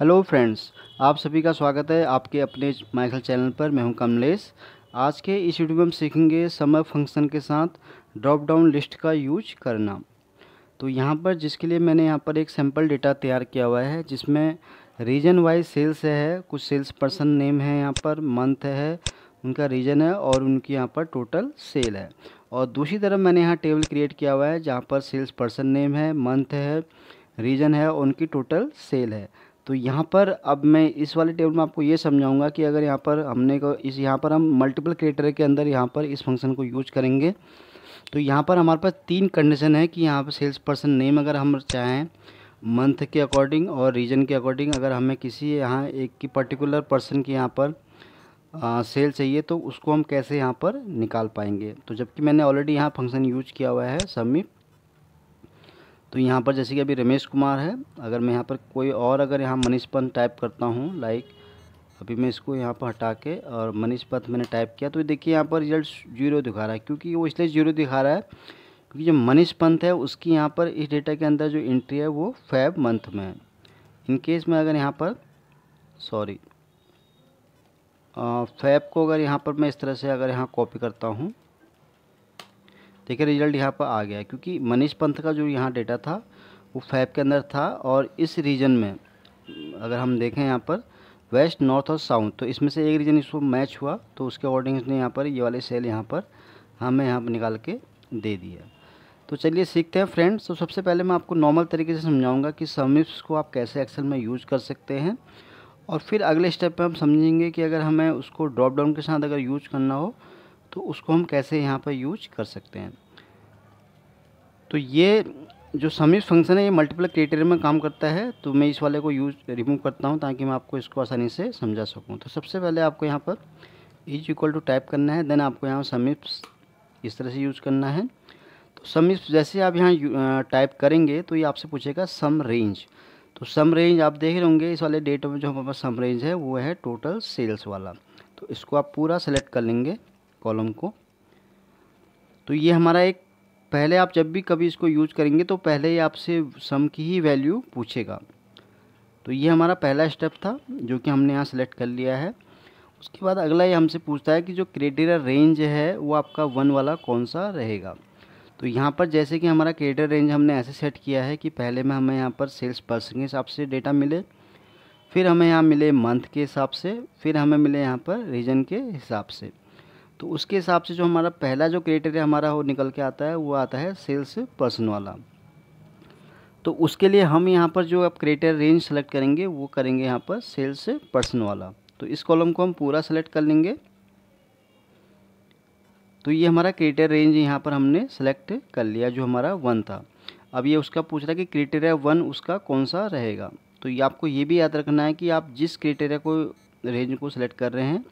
hello friends आप सभी का स्वागत है आपके अपने माइकल चैनल पर मैं हूं कमलेश आज के इस वीडियो में हम सीखेंगे समय फंक्शन के साथ ड्रॉप डाउन लिस्ट का यूज करना तो यहां पर जिसके लिए मैंने यहां पर एक सैम्पल डेटा तैयार किया हुआ है जिसमें रीजन वाइज सेल्स है कुछ सेल्स पर्सन नेम है यहाँ पर मंथ है उनका रीजन है और उनकी यहाँ पर टोटल सेल है और दूसरी तरफ मैंने यहाँ टेबल क्रिएट किया हुआ है जहाँ पर सेल्स पर्सन नेम है मंथ है रीजन है उनकी टोटल सेल है तो यहाँ पर अब मैं इस वाले टेबल में आपको ये समझाऊंगा कि अगर यहाँ पर हमने को इस यहाँ पर हम मल्टीपल क्रिएटर के अंदर यहाँ पर इस फंक्शन को यूज करेंगे तो यहाँ पर हमारे पास तीन कंडीशन है कि यहाँ पर सेल्स पर्सन नेम अगर हम चाहें मंथ के अकॉर्डिंग और रीजन के अकॉर्डिंग अगर हमें किसी यहाँ एक की पर्टिकुलर पर्सन की यहाँ पर आ, सेल चाहिए तो उसको हम कैसे यहाँ पर निकाल पाएंगे तो जबकि मैंने ऑलरेडी यहाँ फंक्शन यूज किया हुआ है सबमिट तो यहाँ पर जैसे कि अभी रमेश कुमार है अगर मैं यहाँ पर कोई और अगर यहाँ मनीष पंत टाइप करता हूँ लाइक अभी मैं इसको यहाँ पर हटा के और मनीष पंत मैंने टाइप किया तो देखिए यहाँ पर रिजल्ट जीरो दिखा रहा है क्योंकि वो इसलिए जीरो दिखा रहा है क्योंकि जो मनीष पंत है उसकी यहाँ पर इस डेटा के अंदर जो एंट्री है वो फैब मंथ में है इनकेस में अगर यहाँ पर सॉरी फैब को अगर यहाँ पर मैं इस तरह से अगर यहाँ कॉपी करता हूँ देखिए रिजल्ट यहाँ पर आ गया क्योंकि मनीष पंथ का जो यहाँ डेटा था वो फैब के अंदर था और इस रीजन में अगर हम देखें यहाँ पर वेस्ट नॉर्थ और साउथ तो इसमें से एक रीजन इसको मैच हुआ तो उसके अकॉर्डिंग इसने यहाँ पर ये वाले सेल यहाँ पर हमें यहाँ पर निकाल के दे दिया तो चलिए सीखते हैं फ्रेंड्स तो सबसे पहले मैं आपको नॉर्मल तरीके से समझाऊंगा कि समिप्स को आप कैसे एक्सेल में यूज़ कर सकते हैं और फिर अगले स्टेप पर हम समझेंगे कि अगर हमें उसको ड्रॉप डाउन के साथ अगर यूज करना हो तो उसको हम कैसे यहाँ पर यूज कर सकते हैं तो ये जो समीप फंक्शन है ये मल्टीपल क्राइटेरिया में काम करता है तो मैं इस वाले को यूज रिमूव करता हूँ ताकि मैं आपको इसको आसानी से समझा सकूँ तो सबसे पहले आपको यहाँ पर इज इक्वल टू टाइप करना है देन आपको यहाँ समीप इस तरह से यूज करना है तो समीप जैसे आप यहाँ टाइप करेंगे तो ये आपसे पूछेगा सम रेंज तो सम रेंज आप देख रहे होंगे इस वाले डेट में जो हमारे पास सम रेंज है वो है टोटल सेल्स वाला तो इसको आप पूरा सेलेक्ट कर लेंगे कॉलम को तो ये हमारा एक पहले आप जब भी कभी इसको यूज करेंगे तो पहले ही आपसे सम की ही वैल्यू पूछेगा तो ये हमारा पहला स्टेप था जो कि हमने यहाँ सेलेक्ट कर लिया है उसके बाद अगला ये हमसे पूछता है कि जो क्रेडिटर रेंज है वो आपका वन वाला कौन सा रहेगा तो यहाँ पर जैसे कि हमारा क्रेडिटर रेंज हमने ऐसे सेट किया है कि पहले में हमें यहाँ पर सेल्स पर्सन के हिसाब से डेटा मिले फिर हमें यहाँ मिले मंथ के हिसाब से फिर हमें मिले यहाँ पर रीजन के हिसाब से तो उसके हिसाब से जो हमारा पहला जो क्राइटेरिया हमारा वो निकल के आता है वो आता है सेल्स पर्सन वाला तो उसके लिए हम यहाँ पर जो आप क्रिएटर रेंज सेलेक्ट करेंगे वो करेंगे यहाँ पर सेल्स पर्सन वाला तो इस कॉलम को हम पूरा सेलेक्ट कर लेंगे तो ये हमारा क्रिएटर रेंज यहाँ पर हमने सेलेक्ट कर लिया जो हमारा वन था अब ये उसका पूछ रहा है कि क्रिटेरिया वन उसका कौन सा रहेगा तो ये आपको ये भी याद रखना है कि आप जिस क्रेटेरिया को रेंज को सिलेक्ट कर रहे हैं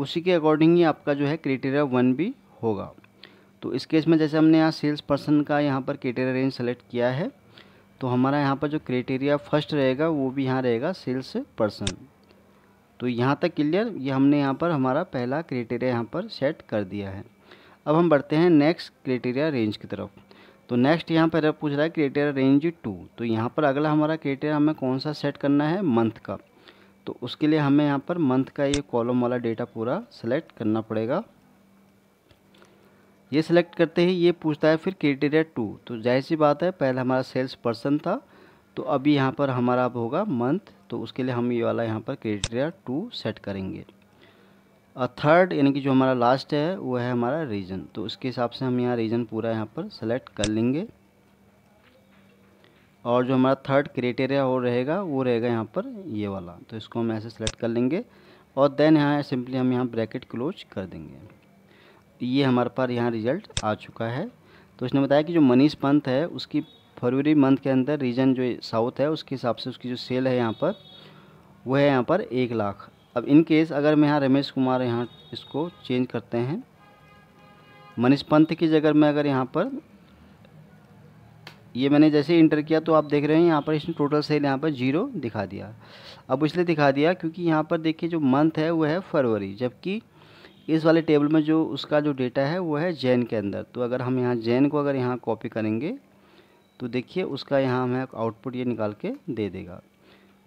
उसी के अकॉर्डिंग ही आपका जो है क्रिटेरिया वन भी होगा तो इस केस में जैसे हमने यहाँ सेल्स पर्सन का यहाँ पर क्रिटेरिया रेंज सेलेक्ट किया है तो हमारा यहाँ पर जो क्रिटेरिया फर्स्ट रहेगा वो भी यहाँ रहेगा सेल्स पर्सन तो यहाँ तक क्लियर ये यह हमने यहाँ पर हमारा पहला क्रिटेरिया यहाँ पर सेट कर दिया है अब हम बढ़ते हैं नेक्स्ट क्रिटेरिया रेंज की तरफ तो नेक्स्ट यहाँ पर पूछ रहा है क्रिटेरिया रेंज टू तो यहाँ पर अगला हमारा क्रिटेरिया हमें कौन सा सेट करना है मंथ का तो उसके लिए हमें यहाँ पर मंथ का ये कॉलम वाला डेटा पूरा सेलेक्ट करना पड़ेगा ये सिलेक्ट करते ही ये पूछता है फिर क्रिटेरिया टू तो जाहिर सी बात है पहले हमारा सेल्स पर्सन था तो अभी यहाँ पर हमारा अब होगा मंथ तो उसके लिए हम ये वाला यहाँ पर क्रिटेरिया टू सेट करेंगे और थर्ड यानी कि जो हमारा लास्ट है वो है हमारा रीजन तो उसके हिसाब से हम यहाँ रीजन पूरा यहाँ पर सेलेक्ट कर लेंगे और जो हमारा थर्ड क्राइटेरिया हो रहेगा वो रहेगा यहाँ पर ये वाला तो इसको हम ऐसे सेलेक्ट कर लेंगे और देन यहाँ सिंपली हम यहाँ ब्रैकेट क्लोज कर देंगे ये हमारे पास यहाँ रिजल्ट आ चुका है तो उसने बताया कि जो मनीष पंथ है उसकी फरवरी मंथ के अंदर रीजन जो साउथ है उसके हिसाब से उसकी जो सेल है यहाँ पर वो है यहाँ पर एक लाख अब इन केस अगर मैं यहाँ रमेश कुमार यहाँ इसको चेंज करते हैं मनीष पंथ की जगह मैं अगर यहाँ पर ये मैंने जैसे इंटर किया तो आप देख रहे हैं यहाँ पर इसमें टोटल सेल यहाँ पर जीरो दिखा दिया अब इसलिए दिखा दिया क्योंकि यहाँ पर देखिए जो मंथ है वो है फरवरी जबकि इस वाले टेबल में जो उसका जो डेटा है वो है जैन के अंदर तो अगर हम यहाँ जैन को अगर यहाँ कॉपी करेंगे तो देखिए उसका यहाँ हमें आउटपुट ये निकाल के दे देगा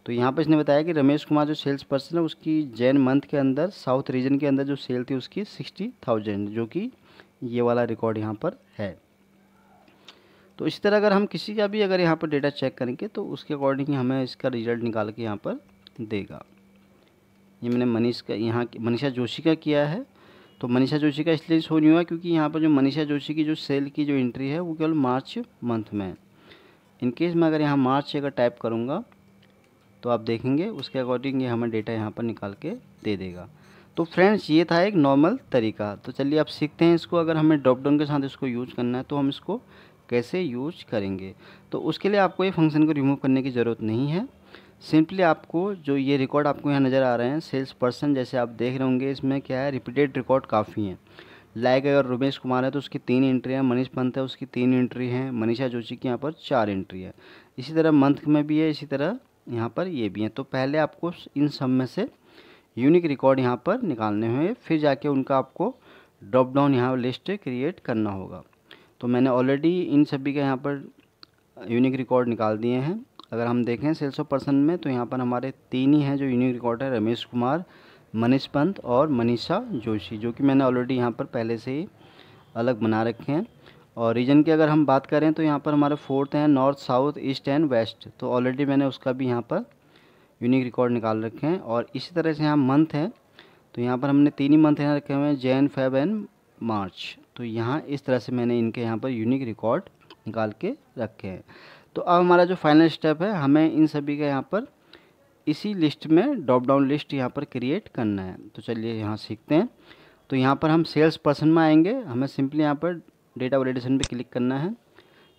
तो यहाँ पर इसने बताया कि रमेश कुमार जो सेल्स पर्सन है उसकी जैन मंथ के अंदर साउथ रीजन के अंदर जो सेल थी उसकी सिक्सटी थाउजेंड जो कि ये वाला रिकॉर्ड यहाँ पर है तो इसी तरह अगर हम किसी का भी अगर यहाँ पर डेटा चेक करेंगे तो उसके अकॉर्डिंग हमें इसका रिजल्ट निकाल के यहाँ पर देगा ये मैंने मनीष का यहाँ मनीषा जोशी का किया है तो मनीषा जोशी का इसलिए शो नहीं हुआ क्योंकि यहाँ पर जो मनीषा जोशी की जो सेल की जो एंट्री है वो केवल मार्च मंथ में है इनकेस मैं अगर यहाँ मार्च अगर टाइप करूँगा तो आप देखेंगे उसके अकॉर्डिंग ये हमें डेटा यहाँ पर निकाल के दे देगा तो फ्रेंड्स ये था एक नॉर्मल तरीका तो चलिए आप सीखते हैं इसको अगर हमें ड्रॉप डाउन के साथ इसको यूज करना है तो हम इसको कैसे यूज करेंगे तो उसके लिए आपको ये फंक्शन को रिमूव करने की ज़रूरत नहीं है सिंपली आपको जो ये रिकॉर्ड आपको यहाँ नज़र आ रहे हैं सेल्स पर्सन जैसे आप देख रहे होंगे इसमें क्या है रिपीटेड रिकॉर्ड काफ़ी हैं लाइक अगर रमेश कुमार है तो उसकी तीन एंट्री है मनीष पंत है उसकी तीन एंट्री है मनीषा जोशी की यहाँ पर चार एंट्री है इसी तरह मंथ में भी है इसी तरह यहाँ पर ये भी हैं तो पहले आपको इन सब में से यूनिक रिकॉर्ड यहाँ पर निकालने हुए फिर जाके उनका आपको ड्रॉप डाउन यहाँ लिस्ट क्रिएट करना होगा तो मैंने ऑलरेडी इन सभी के यहाँ पर यूनिक रिकॉर्ड निकाल दिए हैं अगर हम देखें सेल्स ऑफ पर्सन में तो यहाँ पर हमारे तीन ही हैं जो यूनिक रिकॉर्ड है रमेश कुमार मनीष पंत और मनीषा जोशी जो कि मैंने ऑलरेडी यहाँ पर पहले से ही अलग बना रखे हैं और रीजन की अगर हम बात करें तो यहाँ पर हमारे फोर्थ हैं north south east and west तो ऑलरेडी मैंने उसका भी यहाँ पर यूनिक रिकॉर्ड निकाल रखे हैं और इसी तरह से यहाँ मंथ है तो यहाँ पर हमने तीन ही मंथ यहाँ रखे हुए हैं जैन फेब एंड मार्च तो यहाँ इस तरह से मैंने इनके यहाँ पर यूनिक रिकॉर्ड निकाल के रखे हैं तो अब हमारा जो फाइनल स्टेप है हमें इन सभी का यहाँ पर इसी लिस्ट में ड्रॉप डाउन लिस्ट यहाँ पर क्रिएट करना है तो चलिए यहाँ सीखते हैं तो यहाँ पर हम सेल्स पर्सन में आएंगे हमें सिंपली यहाँ पर डेटा वैलिडेशन पे क्लिक करना है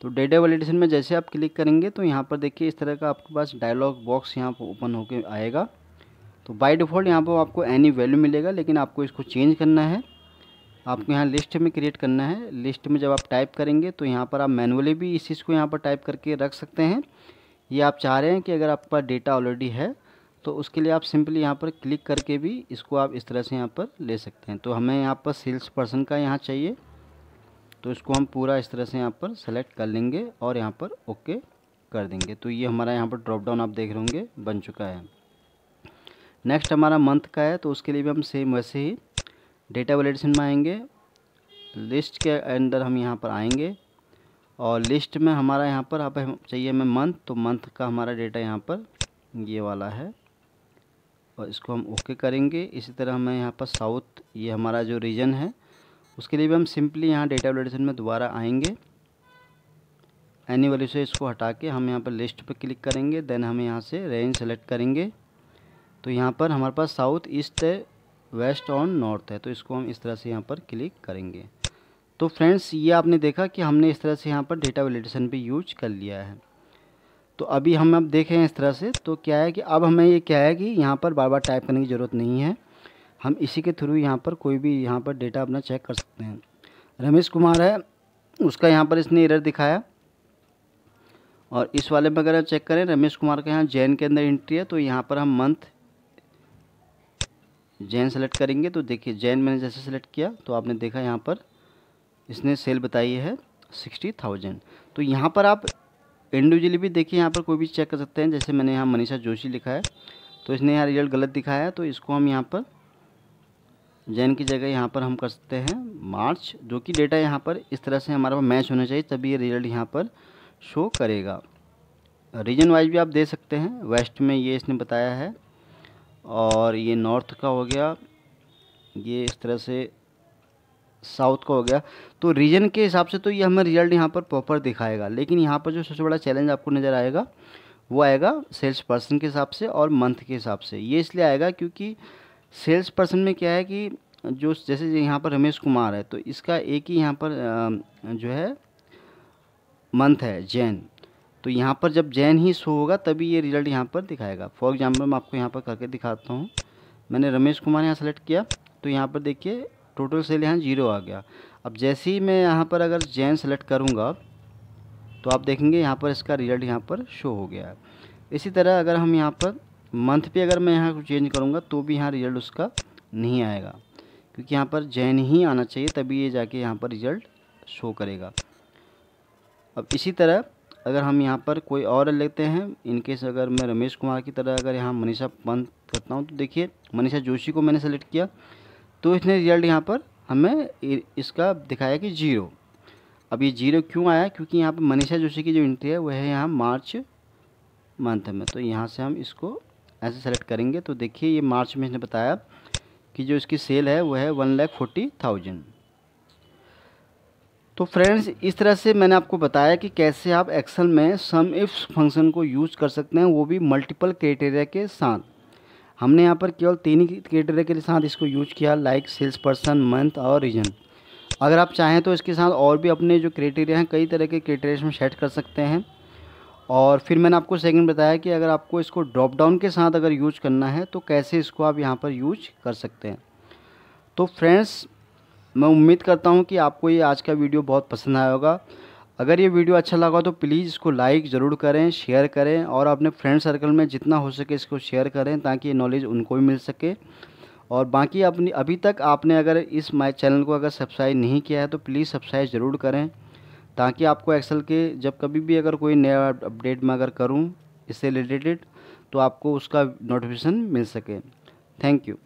तो डेटा वैलिडेशन में जैसे आप क्लिक करेंगे तो यहाँ पर देखिए इस तरह का आपके पास डायलॉग बॉक्स यहाँ पर ओपन होकर आएगा तो बाई डिफ़ॉल्ट यहाँ पर आपको एनी वैल्यू मिलेगा लेकिन आपको इसको चेंज करना है आपको यहाँ लिस्ट में क्रिएट करना है लिस्ट में जब आप टाइप करेंगे तो यहाँ पर आप मैनुअली भी इस चीज़ को यहाँ पर टाइप करके रख सकते हैं ये आप चाह रहे हैं कि अगर आपका डेटा ऑलरेडी है तो उसके लिए आप सिंपली यहाँ पर क्लिक करके भी इसको आप इस तरह से यहाँ पर ले सकते हैं तो हमें यहाँ पर सेल्स पर्सन का यहाँ चाहिए तो इसको हम पूरा इस तरह से यहाँ पर सेलेक्ट कर लेंगे और यहाँ पर ओके कर देंगे तो ये हमारा यहाँ पर ड्रॉप डाउन आप देख रहे होंगे बन चुका है नेक्स्ट हमारा मंथ का है तो उसके लिए भी हम सेम वैसे ही डेटा वैलिडेशन में आएंगे लिस्ट के अंदर हम यहाँ पर आएंगे और लिस्ट में हमारा यहाँ पर आप चाहिए हमें मंथ तो मंथ का हमारा डेटा यहाँ पर ये वाला है और इसको हम ओके करेंगे इसी तरह हमें यहाँ पर साउथ ये हमारा जो रीजन है उसके लिए भी हम सिंपली यहाँ डेटा वैलिडेशन में दोबारा आएंगे एनी से इसको हटा के हम यहाँ पर लिस्ट पर क्लिक करेंगे देन हम यहाँ से रेंज सेलेक्ट करेंगे तो यहाँ पर हमारे पास साउथ ईस्ट वेस्ट और नॉर्थ है तो इसको हम इस तरह से यहाँ पर क्लिक करेंगे तो फ्रेंड्स ये आपने देखा कि हमने इस तरह से यहाँ पर डेटा वेलिडेशन भी यूज कर लिया है तो अभी हम अब देखें इस तरह से तो क्या है कि अब हमें ये क्या है कि यहाँ पर बार बार टाइप करने की ज़रूरत नहीं है हम इसी के थ्रू यहाँ पर कोई भी यहाँ पर डेटा अपना चेक कर सकते हैं रमेश कुमार है उसका यहाँ पर इसने एरर दिखाया और इस वाले में अगर चेक करें रमेश कुमार का यहाँ जैन के अंदर एंट्री है तो यहाँ पर हम मंथ जैन सेलेक्ट करेंगे तो देखिए जैन मैंने जैसे सेलेक्ट किया तो आपने देखा यहाँ पर इसने सेल बताई है सिक्सटी थाउजेंड तो यहाँ पर आप इंडिविजुअली भी देखिए यहाँ पर कोई भी चेक कर सकते हैं जैसे मैंने यहाँ मनीषा जोशी लिखा है तो इसने यहाँ रिजल्ट गलत दिखाया है तो इसको हम यहाँ पर जैन की जगह यहाँ पर हम कर सकते हैं मार्च जो कि डेटा यहाँ पर इस तरह से हमारे पास मैच होना चाहिए तभी ये रिजल्ट यहाँ पर शो करेगा रीजन वाइज भी आप दे सकते हैं वेस्ट में ये इसने बताया है और ये नॉर्थ का हो गया ये इस तरह से साउथ का हो गया तो रीजन के हिसाब से तो ये हमें रिजल्ट यहाँ पर प्रॉपर दिखाएगा लेकिन यहाँ पर जो सबसे बड़ा चैलेंज आपको नज़र आएगा वो आएगा सेल्स पर्सन के हिसाब से और मंथ के हिसाब से ये इसलिए आएगा क्योंकि सेल्स पर्सन में क्या है कि जो जैसे यहाँ पर रमेश कुमार है तो इसका एक ही यहाँ पर जो है मंथ है जैन तो यहाँ पर जब जैन ही शो होगा तभी ये रिजल्ट यहाँ पर दिखाएगा फॉर एग्जाम्पल मैं आपको यहाँ पर करके दिखाता हूँ मैंने रमेश कुमार यहाँ सेलेक्ट किया तो यहाँ पर देखिए टोटल सेल यहाँ जीरो आ गया अब जैसे ही मैं यहाँ पर अगर जैन सेलेक्ट करूँगा तो आप देखेंगे यहाँ पर इसका रिजल्ट यहाँ पर शो हो गया है इसी तरह अगर हम यहाँ पर मंथ पे अगर मैं यहाँ को चेंज करूँगा तो भी यहाँ रिजल्ट उसका नहीं आएगा क्योंकि यहाँ पर जैन ही आना चाहिए तभी ये जाके यहाँ पर रिजल्ट शो करेगा अब इसी तरह अगर हम यहाँ पर कोई और लेते हैं इनकेस अगर मैं रमेश कुमार की तरह अगर यहाँ मनीषा पंत करता हूँ तो देखिए मनीषा जोशी को मैंने सेलेक्ट किया तो इसने रिजल्ट यहाँ पर हमें इसका दिखाया कि जीरो अब ये जीरो क्यों आया क्योंकि यहाँ पर मनीषा जोशी की जो एंट्री है वह है यहाँ मार्च मंथ में तो यहाँ से हम इसको ऐसे सेलेक्ट करेंगे तो देखिए ये मार्च में इसने बताया कि जो इसकी सेल है वह है वन लैख फोर्टी थाउजेंड तो फ्रेंड्स इस तरह से मैंने आपको बताया कि कैसे आप एक्सेल में सम इफ्स फंक्शन को यूज़ कर सकते हैं वो भी मल्टीपल क्राइटेरिया के साथ हमने यहाँ पर केवल तीन ही क्राइटेरिया के साथ इसको यूज किया लाइक सेल्स पर्सन मंथ और रीजन अगर आप चाहें तो इसके साथ और भी अपने जो क्राइटेरिया हैं कई तरह के क्राइटेरिया में सेट कर सकते हैं और फिर मैंने आपको सेकंड बताया कि अगर आपको इसको ड्रॉप डाउन के साथ अगर यूज करना है तो कैसे इसको आप यहाँ पर यूज कर सकते हैं तो फ्रेंड्स मैं उम्मीद करता हूँ कि आपको ये आज का वीडियो बहुत पसंद आया होगा अगर ये वीडियो अच्छा लगा तो प्लीज़ इसको लाइक ज़रूर करें शेयर करें और अपने फ्रेंड सर्कल में जितना हो सके इसको शेयर करें ताकि ये नॉलेज उनको भी मिल सके और बाकी अपनी अभी तक आपने अगर इस माय चैनल को अगर सब्सक्राइब नहीं किया है तो प्लीज़ सब्सक्राइब ज़रूर करें ताकि आपको एक्सेल के जब कभी भी अगर कोई नया अपडेट मैं अगर करूँ इससे रिलेटेड तो आपको उसका नोटिफिकेशन मिल सके थैंक यू